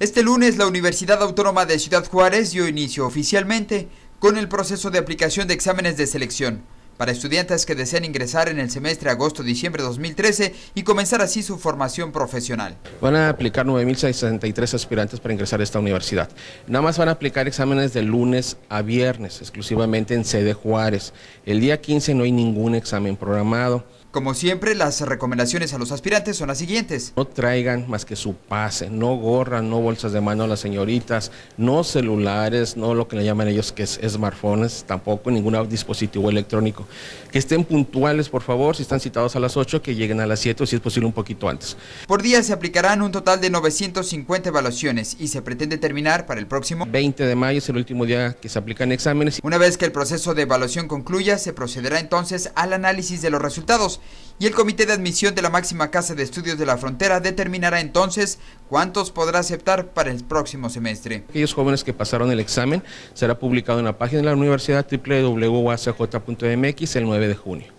Este lunes la Universidad Autónoma de Ciudad Juárez dio inicio oficialmente con el proceso de aplicación de exámenes de selección para estudiantes que desean ingresar en el semestre agosto-diciembre 2013 y comenzar así su formación profesional. Van a aplicar 9.663 aspirantes para ingresar a esta universidad. Nada más van a aplicar exámenes de lunes a viernes, exclusivamente en sede Juárez. El día 15 no hay ningún examen programado. Como siempre, las recomendaciones a los aspirantes son las siguientes. No traigan más que su pase, no gorras, no bolsas de mano a las señoritas, no celulares, no lo que le llaman ellos que es smartphones, tampoco ningún dispositivo electrónico. Que estén puntuales, por favor, si están citados a las 8, que lleguen a las 7 o si es posible un poquito antes. Por día se aplicarán un total de 950 evaluaciones y se pretende terminar para el próximo 20 de mayo, es el último día que se aplican exámenes. Una vez que el proceso de evaluación concluya, se procederá entonces al análisis de los resultados y el Comité de Admisión de la Máxima Casa de Estudios de la Frontera determinará entonces cuántos podrá aceptar para el próximo semestre. Aquellos jóvenes que pasaron el examen será publicado en la página de la universidad www.acj.mx el 9 de junio.